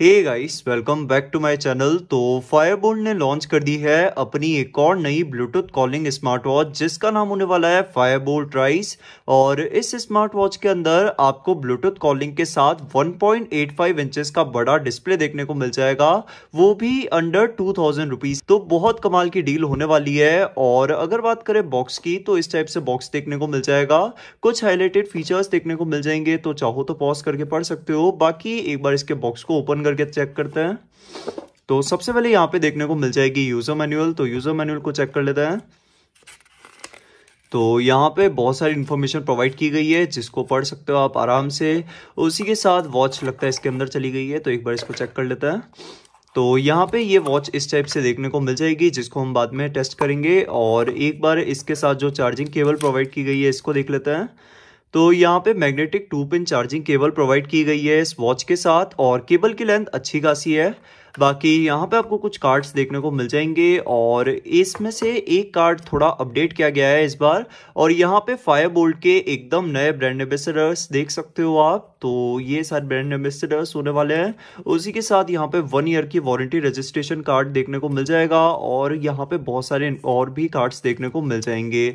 hey guys welcome back to my channel तो Fire Boltt ने launch कर दी है अपनी एक और नई ब्लूटूथ कॉलिंग स्मार्ट वॉच जिसका नाम होने वाला है फायरबोल्ड राइस और इस स्मार्ट वॉच के अंदर आपको ब्लूटूथ कॉलिंग के साथ 1.85 पॉइंट का बड़ा डिस्प्ले देखने को मिल जाएगा वो भी अंडर टू थाउजेंड तो बहुत कमाल की डील होने वाली है और अगर बात करें बॉक्स की तो इस टाइप से बॉक्स देखने को मिल जाएगा कुछ हाईलाइटेड फीचर्स देखने को मिल जाएंगे तो चाहो तो पॉज करके पढ़ सकते हो बाकी एक बार इसके बॉक्स को ओपन करके चेक करते हैं तो सबसे पहले यहाँ पे देखने को मिल जाएगी यूज़र मैनुअल तो यूज़र मैनुअल को चेक कर लेते हैं तो यहाँ पे बहुत सारी इन्फॉर्मेशन प्रोवाइड की गई है जिसको पढ़ सकते हो आप आराम से उसी के साथ वॉच लगता है इसके अंदर चली गई है तो एक बार इसको चेक कर लेते हैं तो यहाँ पे ये वॉच इस टाइप से देखने को मिल जाएगी जिसको हम बाद में टेस्ट करेंगे और एक बार इसके साथ जो चार्जिंग केबल प्रोवाइड की गई है इसको देख लेते हैं तो यहाँ पे magnetic two pin charging cable provide की गई है इस वॉच के साथ और केबल की लेंथ अच्छी खासी है बाकी यहाँ पे आपको कुछ कार्ड्स देखने को मिल जाएंगे और इसमें से एक कार्ड थोड़ा अपडेट किया गया है इस बार और यहाँ पे फायर बोल्ट के एकदम नए ब्रांड एम्बेसडर्स देख सकते हो आप तो ये सारे ब्रांड एम्बेसडर्स होने वाले हैं उसी के साथ यहाँ पे वन ईयर की वारंटी रजिस्ट्रेशन कार्ड देखने को मिल जाएगा और यहाँ पे बहुत सारे और भी कार्ड्स देखने को मिल जाएंगे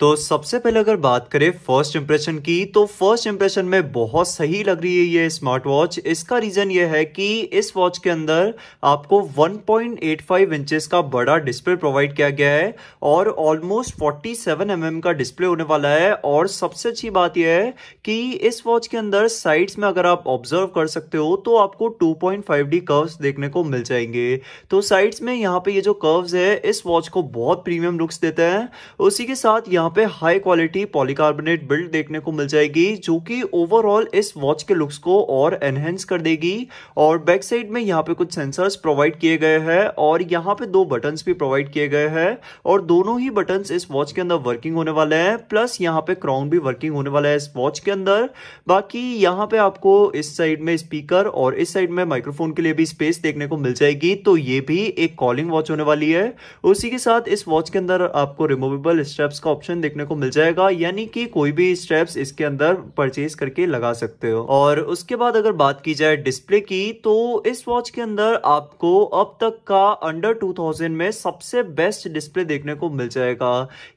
तो सबसे पहले अगर बात करें फर्स्ट इंप्रेशन की तो फर्स्ट इंप्रेशन में बहुत सही लग रही है ये स्मार्ट वॉच इसका रीज़न ये है कि इस वॉच के अंदर आपको 1.85 पॉइंट का बड़ा डिस्प्ले प्रोवाइड किया गया है और ऑलमोस्ट 47 सेवन mm का डिस्प्ले होने वाला है और सबसे अच्छी बात यह है कि इस वॉच के अंदर साइड्स में अगर आप ऑब्जर्व कर सकते हो तो आपको टू पॉइंट कर्व्स देखने को मिल जाएंगे तो साइड्स में यहाँ पे ये जो कर्व्स है इस वॉच को बहुत प्रीमियम लुक्स देते हैं उसी के साथ यहाँ यहाँ पे हाई क्वालिटी पॉलीकार्बोनेट बिल्ड देखने को मिल जाएगी जो कि ओवरऑल इस वॉच के लुक्स को और एनहेंस कर देगी और बैक साइड में यहाँ पे कुछ सेंसर्स प्रोवाइड किए गए हैं और यहाँ पे दो बटन्स भी प्रोवाइड किए गए हैं और दोनों ही बटन्स इस वॉच के अंदर वर्किंग होने वाले हैं प्लस यहाँ पे क्राउन भी वर्किंग होने वाला है इस वॉच के अंदर बाकी यहाँ पे आपको इस साइड में स्पीकर और इस साइड में माइक्रोफोन के लिए भी स्पेस देखने को मिल जाएगी तो ये भी एक कॉलिंग वॉच होने वाली है उसी के साथ इस वॉच के अंदर आपको रिमूवेबल स्ट्रेप्स का ऑप्शन ऑप्शन देखने को मिल जाएगा यानी कि कोई भी स्ट्रैप्स इसके अंदर परचेज करके लगा सकते हो और उसके बाद अगर बात की जाए डिस्प्ले की तो इस वॉच के अंदर आपको अब तक का अंडर 2000 में सबसे बेस्ट डिस्प्ले देखने को मिल जाएगा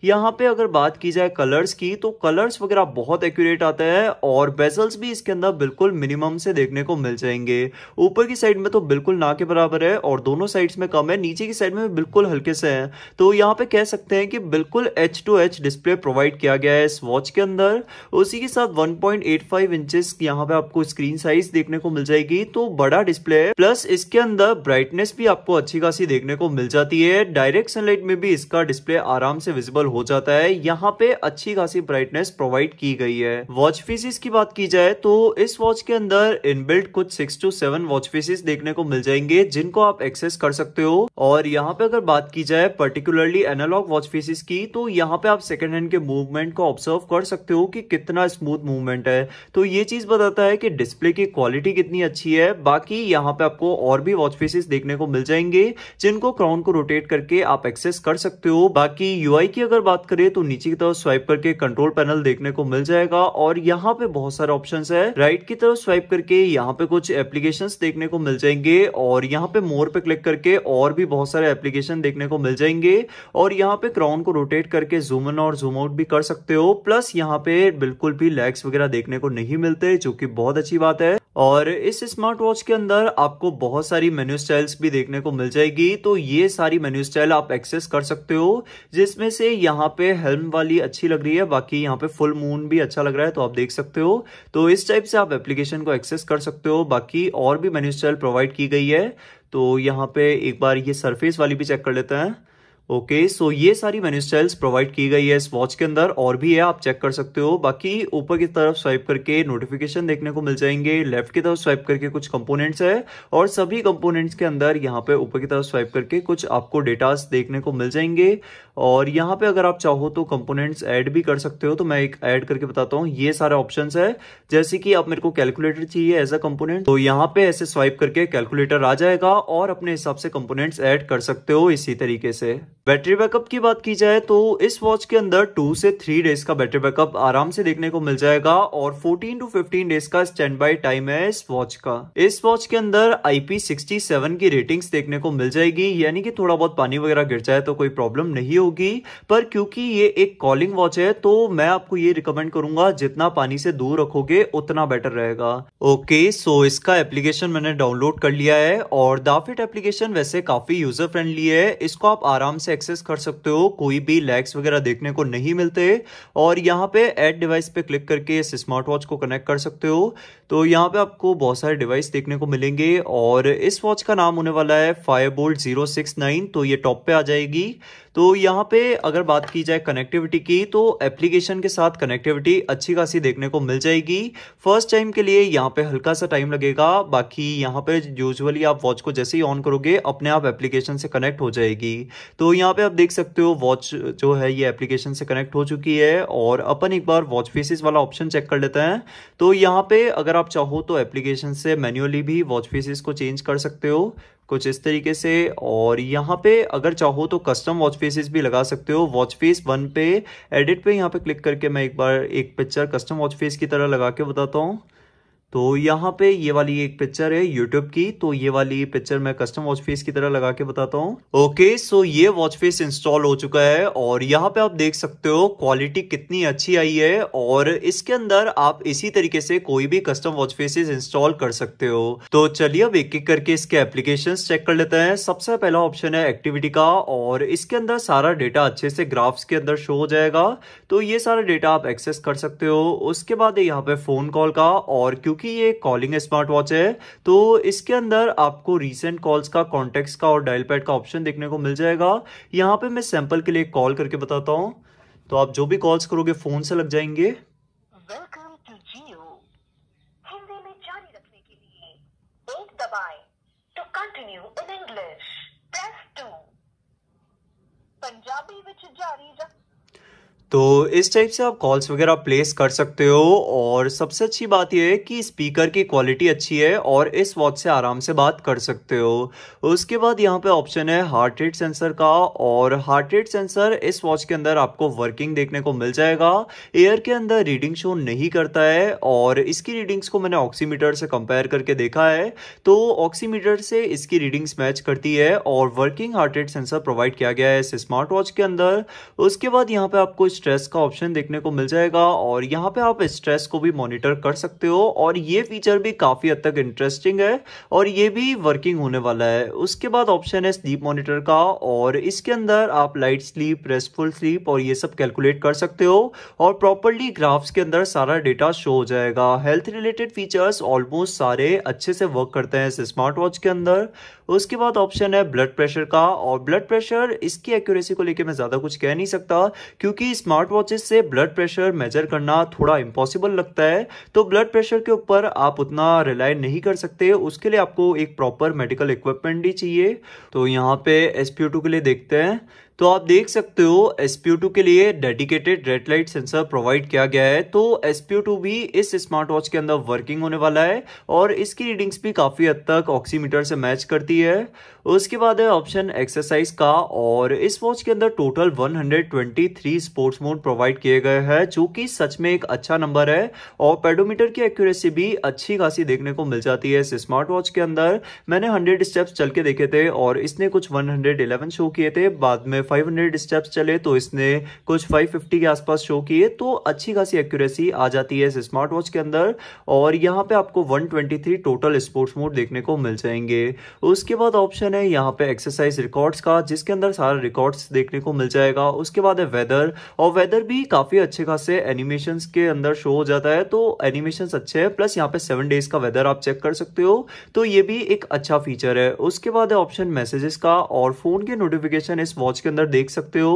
यहाँ पे अगर बात की जाए कलर्स की तो कलर्स वगैरह बहुत एक्यूरेट आते हैं और बेजल्स भी इसके अंदर बिल्कुल मिनिमम से देखने को मिल जाएंगे ऊपर की साइड में तो बिल्कुल ना के बराबर है और दोनों साइड में कम है नीचे की साइड में बिल्कुल हल्के से है तो यहाँ पे कह सकते हैं कि बिल्कुल edge to edge display provide किया गया है इस वॉच के अंदर उसी के साथ 1.85 पॉइंट इंचेस यहाँ पे आपको स्क्रीन साइज देखने को मिल जाएगी तो बड़ा डिस्प्ले है प्लस इसके अंदर ब्राइटनेस भी आपको अच्छी खासी देखने को मिल जाती है डायरेक्ट सनलाइट में भी इसका डिस्प्ले आराम से विजिबल हो जाता है यहाँ पे अच्छी खासी ब्राइटनेस प्रोवाइड की गई है वॉच फीसिस की बात की जाए तो इस वॉच के अंदर इनबिल्ट कुछ six to seven watch faces देखने को मिल जाएंगे जिनको आप एक्सेस कर सकते हो और यहाँ पे अगर बात की जाए पर्टिकुलरली एनालॉग वॉच फीसिस की तो यहाँ पे आप सेकेंड हैंड के मूवमेंट को ऑब्जर्व कर सकते हो कि कितना स्मूथ मूवमेंट है तो ये चीज बताता है कि डिस्प्ले की क्वालिटी कितनी अच्छी है बाकी यहाँ पे आपको और भी वॉच फेसेस देखने को मिल जाएंगे जिनको क्राउन को रोटेट करके आप एक्सेस कर सकते हो बाकी यूआई की अगर बात करें तो नीचे की तरफ स्वाइप करके कंट्रोल पैनल देखने को मिल जाएगा और यहाँ पे बहुत सारे ऑप्शन है राइट की तरफ स्वाइप करके यहाँ पे कुछ एप्लीकेशन देखने को मिल जाएंगे और यहाँ पे मोर पे क्लिक करके और भी बहुत सारे एप्लीकेशन देखने को मिल जाएंगे और यहाँ पे क्राउन को रोटेट करके जूम इन और जूम आउट भी कर सकते हो प्लस यहाँ पे बिल्कुल भी लैग्स वगैरह देखने को नहीं मिलते जो कि बहुत अच्छी बात है और इस स्मार्ट वॉच के अंदर आपको बहुत सारी मेन्यू स्टाइल्स भी देखने को मिल जाएगी तो ये सारी मेन्यू स्टाइल आप एक्सेस कर सकते हो जिसमें से यहाँ पे हेल्म वाली अच्छी लग रही है बाकी यहाँ पे फुल मून भी अच्छा लग रहा है तो आप देख सकते हो तो इस टाइप से आप एप्लीकेशन को एक्सेस कर सकते हो बाकी और भी मेन्यू स्टाइल प्रोवाइड की गई है तो यहाँ पे एक बार ये सरफेस वाली भी चेक कर लेते हैं ओके okay, सो so ये सारी मेन्यू स्टाइल्स प्रोवाइड की गई है इस वॉच के अंदर और भी है आप चेक कर सकते हो बाकी ऊपर की तरफ स्वाइप करके नोटिफिकेशन देखने को मिल जाएंगे लेफ्ट की तरफ स्वाइप करके कुछ कंपोनेंट्स है और सभी कंपोनेंट्स के अंदर यहाँ पे ऊपर की तरफ स्वाइप करके कुछ आपको डेटास देखने को मिल जाएंगे और यहाँ पे अगर आप चाहो तो कंपोनेंट्स ऐड भी कर सकते हो तो मैं एक ऐड करके बताता हूँ ये सारे ऑप्शन है जैसे कि आप मेरे को कैलकुलेटर चाहिए एज अ कंपोनेंट तो यहाँ पे ऐसे स्वाइप करके कैलकुलेटर आ जाएगा और अपने हिसाब से कंपोनेंट्स ऐड कर सकते हो इसी तरीके से बैटरी बैकअप की बात की जाए तो इस वॉच के अंदर टू से थ्री डेज का बैटरी बैकअप आराम से देखने को मिल जाएगा और फोर्टीन टू फिफ्टीन डेज का स्टैंड बाई टाइम है इस वॉच का इस वॉच के अंदर आईपी की रेटिंग्स देखने को मिल जाएगी यानी कि थोड़ा बहुत पानी वगैरह गिर जाए तो कोई प्रॉब्लम नहीं होगी पर क्योंकि ये एक कॉलिंग वॉच है तो मैं आपको ये रिकमेंड करूंगा जितना पानी से दूर रखोगे उतना बेटर रहेगा ओके सो इसका एप्लीकेशन मैंने डाउनलोड कर लिया है और दाफिट एप्लीकेशन वैसे काफी यूजर फ्रेंडली है इसको आप आराम से एक्सेस कर सकते हो कोई भी लैग्स वगैरह देखने को नहीं मिलते और यहाँ पे एड डिवाइस पे क्लिक करके इस स्मार्ट वॉच को कनेक्ट कर सकते हो तो यहाँ पे आपको बहुत सारे डिवाइस देखने को मिलेंगे और इस वॉच का नाम होने वाला है Fire Boltt zero six nine तो ये टॉप पे आ जाएगी तो यहाँ पे अगर बात की जाए कनेक्टिविटी की तो एप्लीकेशन के साथ कनेक्टिविटी अच्छी खासी देखने को मिल जाएगी फर्स्ट टाइम के लिए यहाँ पे हल्का सा टाइम लगेगा बाकी यहाँ पे यूजुअली आप वॉच को जैसे ही ऑन करोगे अपने आप एप्लीकेशन से कनेक्ट हो जाएगी तो यहाँ यहाँ पे आप देख सकते हो वॉच जो है ये एप्लीकेशन से कनेक्ट हो चुकी है और अपन एक बार वॉच फेसिस वाला ऑप्शन चेक कर लेते हैं तो यहाँ पे अगर आप चाहो तो एप्लीकेशन से मैन्युअली भी वॉच फेसिस को चेंज कर सकते हो कुछ इस तरीके से और यहाँ पे अगर चाहो तो कस्टम वॉच फेसेस भी लगा सकते हो वॉच फेस वन पे एडिट पे यहाँ पे क्लिक करके मैं एक बार एक पिक्चर कस्टम वॉच फेस की तरह लगा के बताता हूँ तो यहाँ पे ये वाली एक पिक्चर है यूट्यूब की तो ये वाली पिक्चर मैं कस्टम वॉच फेस की तरह लगा के बताता हूँ ओके सो ये वॉच फेस इंस्टॉल हो चुका है और यहाँ पे आप देख सकते हो क्वालिटी कितनी अच्छी आई है और इसके अंदर आप इसी तरीके से कोई भी कस्टम वॉच फेसेस इंस्टॉल कर सकते हो तो चलिए अब एक एक करके इसके एप्लीकेशन चेक कर लेते हैं सबसे पहला ऑप्शन है एक्टिविटी का और इसके अंदर सारा डेटा अच्छे से ग्राफ्स के अंदर शो हो जाएगा तो ये सारा डेटा आप एक्सेस कर सकते हो उसके बाद यहाँ पे फोन कॉल का और क्योंकि क्योंकि ये कॉलिंग स्मार्ट वॉच है तो इसके अंदर आपको रिसेंट कॉल्स का कॉन्टेक्ट का और डायल पैड का ऑप्शन देखने को मिल जाएगा यहाँ पे मैं सैंपल के लिए कॉल करके बताता हूँ तो आप जो भी कॉल्स करोगे फोन से लग जाएंगे पंजाबी जारी तो इस टाइप से आप कॉल्स वगैरह प्लेस कर सकते हो और सबसे अच्छी बात यह है कि स्पीकर की क्वालिटी अच्छी है और इस वॉच से आराम से बात कर सकते हो उसके बाद यहाँ पे ऑप्शन है हार्ट रेट सेंसर का और हार्ट रेट सेंसर इस वॉच के अंदर आपको वर्किंग देखने को मिल जाएगा एयर के अंदर रीडिंग शो नहीं करता है और इसकी रीडिंग्स को मैंने ऑक्सीमीटर से कंपेयर करके देखा है तो ऑक्सीमीटर से इसकी रीडिंग्स मैच करती है और working heart rate sensor provide किया गया है इस स्मार्ट वॉच के अंदर उसके बाद यहाँ पे आपको स्ट्रेस का ऑप्शन देखने को मिल जाएगा और यहाँ पे आप स्ट्रेस को भी मॉनिटर कर सकते हो और ये फीचर भी काफ़ी हद तक इंटरेस्टिंग है और ये भी वर्किंग होने वाला है उसके बाद ऑप्शन है स्लीप मॉनिटर का और इसके अंदर आप लाइट स्लीप रेस्टफुल स्लीप और ये सब कैलकुलेट कर सकते हो और प्रॉपरली ग्राफ्स के अंदर सारा डेटा शो हो जाएगा हेल्थ रिलेटेड फीचर्स ऑलमोस्ट सारे अच्छे से वर्क करते हैं इस स्मार्ट वॉच के अंदर उसके बाद ऑप्शन है ब्लड प्रेशर का और ब्लड प्रेशर इसकी एक्यूरेसी को लेकर मैं ज़्यादा कुछ कह नहीं सकता क्योंकि स्मार्ट वॉचेस से ब्लड प्रेशर मेजर करना थोड़ा इम्पॉसिबल लगता है तो ब्लड प्रेशर के ऊपर आप उतना रिलाय नहीं कर सकते उसके लिए आपको एक प्रॉपर मेडिकल इक्विपमेंट ही चाहिए तो यहाँ पे एस के लिए देखते हैं तो आप देख सकते हो SPO2 के लिए dedicated red light sensor provide किया गया है तो SPO2 भी इस स्मार्ट वॉच के अंदर वर्किंग होने वाला है और इसकी रीडिंग्स भी काफ़ी हद तक ऑक्सीमीटर से मैच करती है उसके बाद है ऑप्शन एक्सरसाइज का और इस वॉच के अंदर टोटल 123 स्पोर्ट्स मोड प्रोवाइड किए गए हैं जो कि सच में एक अच्छा नंबर है और पेडोमीटर की एक्यूरेसी भी अच्छी खासी देखने को मिल जाती है इस स्मार्ट वॉच के अंदर मैंने 100 स्टेप्स चल के देखे थे और इसने कुछ 111 शो किए थे बाद में 500 स्टेप्स चले तो इसने कुछ 550 के आसपास शो किए तो अच्छी खासी एक्यूरेसी आ जाती है इस स्मार्ट वॉच के अंदर और यहाँ पे आपको 123 टोटल स्पोर्ट्स मोड देखने को मिल जाएंगे उसके बाद ऑप्शन है यहाँ पे एक्सरसाइज रिकॉर्ड्स का जिसके अंदर सारा रिकॉर्ड्स देखने को मिल जाएगा उसके बाद है वेदर और वेदर भी काफी अच्छे खासे एनिमेशन के अंदर शो हो जाता है तो एनिमेशन अच्छे है प्लस यहाँ पे सेवन डेज का वेदर आप चेक कर सकते हो तो ये भी एक अच्छा फीचर है उसके बाद है ऑप्शन मैसेजेस का और फोन के नोटिफिकेशन इस वॉच के अंदर देख सकते हो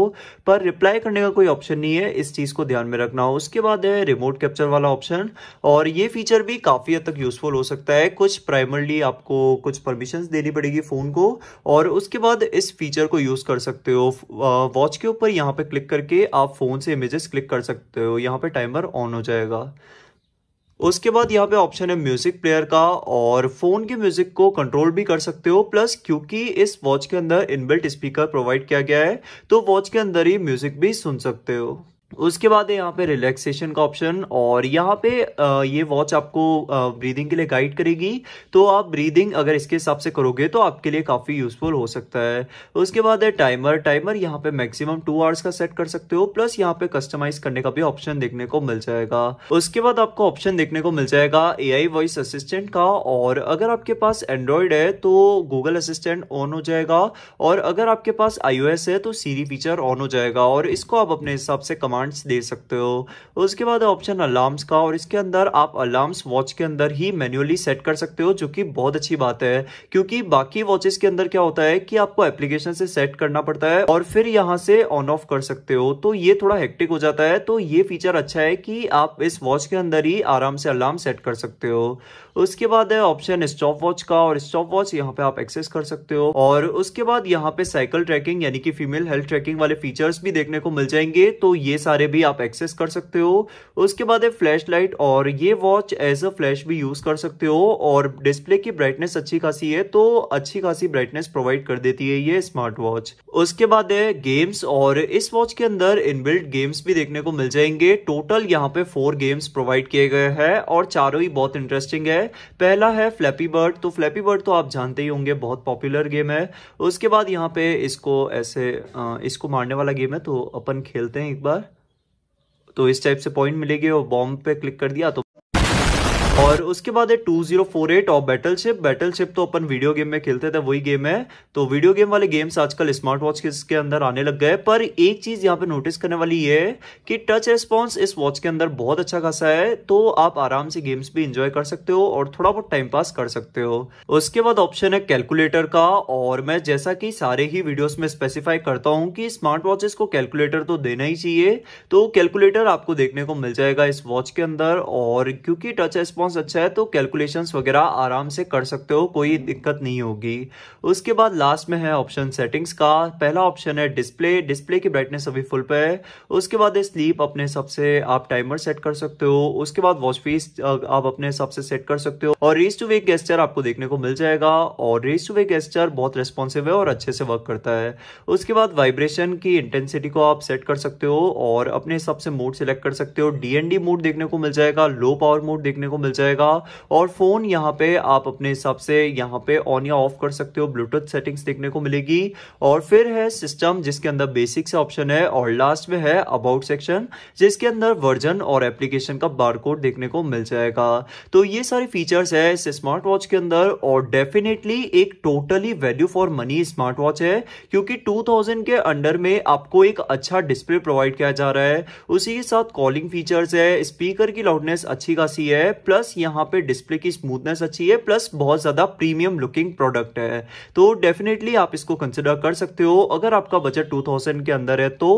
पर रिप्लाई करने का कोई ऑप्शन नहीं है इस चीज़ को ध्यान में रखना हो उसके बाद है रिमोट कैप्चर वाला ऑप्शन और ये फीचर भी काफ़ी हद तक यूजफुल हो सकता है कुछ प्राइमरली आपको कुछ परमिशन देनी पड़ेगी फ़ोन को और उसके बाद इस फीचर को यूज़ कर सकते हो वॉच के ऊपर यहाँ पे क्लिक करके आप फ़ोन से इमेजेस क्लिक कर सकते हो यहाँ पे टाइमर ऑन हो जाएगा उसके बाद यहाँ पे ऑप्शन है म्यूजिक प्लेयर का और फोन के म्यूजिक को कंट्रोल भी कर सकते हो प्लस क्योंकि इस वॉच के अंदर इनबिल्ट स्पीकर प्रोवाइड किया गया है तो वॉच के अंदर ही म्यूजिक भी सुन सकते हो उसके बाद है यहाँ पे रिलैक्सेशन का ऑप्शन और यहाँ पे ये वॉच आपको ब्रीदिंग के लिए गाइड करेगी तो आप ब्रीदिंग अगर इसके हिसाब से करोगे तो आपके लिए काफ़ी यूजफुल हो सकता है उसके बाद है टाइमर टाइमर यहाँ पे मैक्सिमम टू आवर्स का सेट कर सकते हो प्लस यहाँ पे कस्टमाइज करने का भी ऑप्शन देखने को मिल जाएगा उसके बाद आपको ऑप्शन देखने को मिल जाएगा ए वॉइस असिस्टेंट का और अगर आपके पास एंड्रॉयड है तो गूगल असिस्टेंट ऑन हो जाएगा और अगर आपके पास आई है तो सीरी फीचर ऑन हो जाएगा और इसको आप अपने हिसाब से कमांड कमांड्स दे सकते हो उसके बाद ऑप्शन अलार्म्स का और इसके अंदर आप अलार्म्स वॉच के अंदर ही मैन्युअली सेट कर सकते हो जो कि बहुत अच्छी बात है क्योंकि बाकी वॉचेस के अंदर क्या होता है कि आपको एप्लीकेशन से सेट करना पड़ता है और फिर यहाँ से ऑन ऑफ कर सकते हो तो ये थोड़ा हेक्टिक हो जाता है तो ये फीचर अच्छा है कि आप इस वॉच के अंदर ही आराम से अलार्म सेट कर सकते हो उसके बाद है ऑप्शन स्टॉप वॉच का और स्टॉप वॉच यहाँ पे आप एक्सेस कर सकते हो और उसके बाद यहाँ पे साइकिल ट्रैकिंग यानी कि फीमेल हेल्थ ट्रैकिंग वाले फीचर्स भी देखने को मिल जाएंगे तो ये सारे भी आप एक्सेस कर सकते हो उसके बाद है फ्लैश लाइट और ये वॉच एज अ फ्लैश भी यूज़ कर सकते हो और डिस्प्ले की ब्राइटनेस अच्छी खासी है तो अच्छी खासी ब्राइटनेस प्रोवाइड कर देती है ये स्मार्ट वॉच उसके बाद है गेम्स और इस वॉच के अंदर इनबिल्ट गेम्स भी देखने को मिल जाएंगे टोटल यहाँ पे फोर गेम्स प्रोवाइड किए गए हैं और चारों ही बहुत इंटरेस्टिंग है पहला है फ्लैपी बर्ड तो फ्लैपी बर्ड तो आप जानते ही होंगे बहुत पॉपुलर गेम है उसके बाद यहाँ पे इसको ऐसे इसको मारने वाला गेम है तो अपन खेलते हैं एक बार तो इस टाइप से पॉइंट मिलेगी और बॉम्ब पे क्लिक कर दिया तो और उसके बाद है टू जीरो फोर एट और बैटल शिप बैटल शिप तो अपन वीडियो गेम में खेलते थे वही गेम है तो वीडियो गेम वाले गेम्स आजकल स्मार्ट वॉच के अंदर आने लग गए पर एक चीज यहाँ पे नोटिस करने वाली है कि टच रिस्पॉन्स इस वॉच के अंदर बहुत अच्छा खासा है तो आप आराम से गेम्स भी इंजॉय कर सकते हो और थोड़ा बहुत टाइम पास कर सकते हो उसके बाद ऑप्शन है कैलकुलेटर का और मैं जैसा कि सारे ही वीडियोस में स्पेसिफाई करता हूं कि स्मार्ट वॉचेस को कैलकुलेटर तो देना ही चाहिए तो कैलकुलेटर आपको देखने को मिल जाएगा इस वॉच के अंदर और क्योंकि टच रिस्पॉन्स अच्छा है तो कैलकुलेशंस वगैरह आराम से कर सकते हो कोई दिक्कत नहीं होगी उसके बाद लास्ट में है ऑप्शन सेटिंग्स का पहला ऑप्शन है डिस्प्ले डिस्प्ले की ब्राइटनेस अभी फुल पे है उसके बाद स्लीप अपने हिसाब से आप टाइमर सेट कर सकते हो उसके बाद वॉच फीस आप अपने हिसाब से सेट कर सकते हो और रेस टू वे गेस्टर आपको देखने को मिल जाएगा और रेस टू वे गेस्टर बहुत रेस्पॉन्सिव है और अच्छे से वर्क करता है उसके बाद वाइब्रेशन की इंटेंसिटी को आप सेट कर सकते हो और अपने हिसाब से मूड सेलेक्ट कर सकते हो डीएनडी मूड देखने को मिल जाएगा लो पावर मूड देखने को मिल जाएगा जाएगा और फोन यहाँ पे आप अपने हिसाब से यहाँ पे ऑन या ऑफ कर सकते हो ब्लूटूथ सेटिंग्स देखने को मिलेगी और फिर है सिस्टम जिसके अंदर बेसिक से ऑप्शन है और लास्ट में है अबाउट सेक्शन जिसके अंदर वर्जन और एप्लीकेशन का बार देखने को मिल जाएगा तो ये सारे फीचर्स है इस स्मार्ट वॉच के अंदर और डेफिनेटली एक totally value for money smart watch है क्योंकि 2000 के अंडर में आपको एक अच्छा डिस्प्ले प्रोवाइड किया जा रहा है उसी के साथ कॉलिंग फीचर्स है स्पीकर की लाउडनेस अच्छी खासी है प्लस यहाँ पे डिस्प्ले की स्मूथनेस अच्छी है प्लस बहुत ज़्यादा प्रीमियम लुकिंग प्रोडक्ट है तो डेफिनेटली आप इसको कंसिडर कर सकते हो अगर आपका बजट टू के अंदर है तो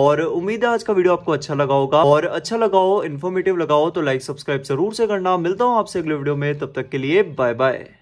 और उम्मीद है आज का वीडियो आपको अच्छा लगा होगा और अच्छा लगाओ इन्फॉर्मेटिव लगाओ तो लाइक सब्सक्राइब जरूर से करना मिलता हूँ आपसे अगले वीडियो में तब तक के लिए बाय बाय